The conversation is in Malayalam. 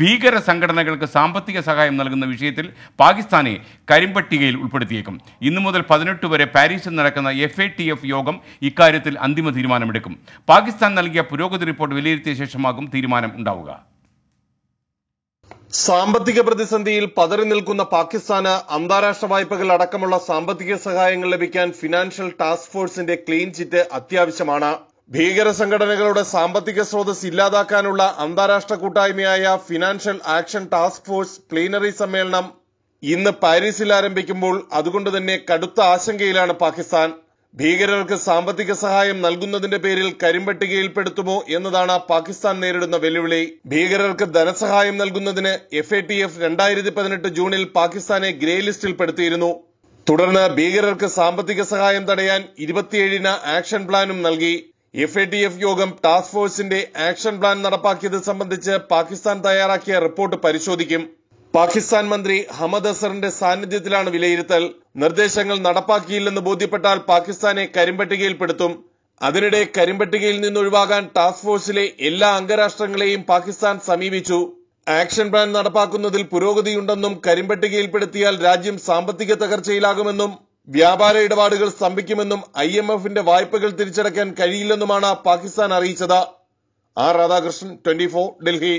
ഭീകര സംഘടനകൾക്ക് സാമ്പത്തിക സഹായം നൽകുന്ന വിഷയത്തിൽ പാകിസ്ഥാനെ കരിമ്പട്ടികയിൽ ഉൾപ്പെടുത്തിയേക്കും ഇന്നു മുതൽ പതിനെട്ട് വരെ പാരീസിൽ നടക്കുന്ന എഫ് എ ടി എഫ് യോഗം ഇക്കാര്യത്തിൽ അന്തിമ തീരുമാനമെടുക്കും പാകിസ്ഥാൻ നൽകിയ പുരോഗതി റിപ്പോർട്ട് വിലയിരുത്തിയ ശേഷമാകും തീരുമാനം ഉണ്ടാവുക സാമ്പത്തിക പ്രതിസന്ധിയിൽ പതറി നിൽക്കുന്ന പാകിസ്ഥാന് അന്താരാഷ്ട്ര വായ്പകൾ അടക്കമുള്ള സാമ്പത്തിക സഹായങ്ങൾ ലഭിക്കാൻ ഫിനാൻഷ്യൽ ടാസ്ക് ഫോഴ്സിന്റെ ക്ലീൻ ചിറ്റ് അത്യാവശ്യമാണ് ഭീകര സംഘടനകളുടെ സാമ്പത്തിക സ്രോതസ് ഇല്ലാതാക്കാനുള്ള അന്താരാഷ്ട്ര കൂട്ടായ്മയായ financial action task force plenary സമ്മേളനം ഇന്ന് പാരീസിൽ ആരംഭിക്കുമ്പോൾ അതുകൊണ്ട് തന്നെ കടുത്ത ആശങ്കയിലാണ് പാകിസ്ഥാൻ ഭീകരർക്ക് സാമ്പത്തിക സഹായം നൽകുന്നതിന്റെ പേരിൽ കരിമ്പട്ടികയിൽപ്പെടുത്തുമോ എന്നതാണ് പാകിസ്ഥാൻ നേരിടുന്ന വെല്ലുവിളി ഭീകരർക്ക് ധനസഹായം നൽകുന്നതിന് എഫ് എ ടി എഫ് രണ്ടായിരത്തി പതിനെട്ട് ജൂണിൽ പാകിസ്ഥാനെ ഗ്രേ ലിസ്റ്റിൽ പെടുത്തിയിരുന്നു തുടർന്ന് ഭീകരർക്ക് സാമ്പത്തിക സഹായം തടയാൻ ഇരുപത്തിയേഴിന് ആക്ഷൻ പ്ലാനും നൽകി എഫ് എ ടി എഫ് യോഗം ടാസ്ക് ഫോഴ്സിന്റെ ആക്ഷൻ പ്ലാൻ നടപ്പാക്കിയത് സംബന്ധിച്ച് പാകിസ്ഥാൻ തയ്യാറാക്കിയ റിപ്പോർട്ട് പരിശോധിക്കും പാകിസ്ഥാൻ മന്ത്രി ഹമദ് അസറിന്റെ സാന്നിധ്യത്തിലാണ് വിലയിരുത്തൽ നിർദ്ദേശങ്ങൾ നടപ്പാക്കിയില്ലെന്ന് ബോധ്യപ്പെട്ടാൽ പാകിസ്ഥാനെ കരിമ്പട്ടികയിൽപ്പെടുത്തും അതിനിടെ കരിമ്പട്ടികയിൽ നിന്നൊഴിവാകാൻ ടാസ്ക് ഫോഴ്സിലെ എല്ലാ അംഗരാഷ്ട്രങ്ങളെയും പാകിസ്ഥാൻ സമീപിച്ചു ആക്ഷൻ പ്ലാൻ നടപ്പാക്കുന്നതിൽ പുരോഗതിയുണ്ടെന്നും കരിമ്പട്ടികയിൽപ്പെടുത്തിയാൽ രാജ്യം സാമ്പത്തിക തകർച്ചയിലാകുമെന്നും വ്യാപാര ഇടപാടുകൾ സ്തംഭിക്കുമെന്നും ഐ എം എഫിന്റെ വായ്പകൾ തിരിച്ചടയ്ക്കാൻ കഴിയില്ലെന്നുമാണ് പാകിസ്ഥാൻ അറിയിച്ചത് ആർ രാധാകൃഷ്ണൻ ട്വന്റി ഡൽഹി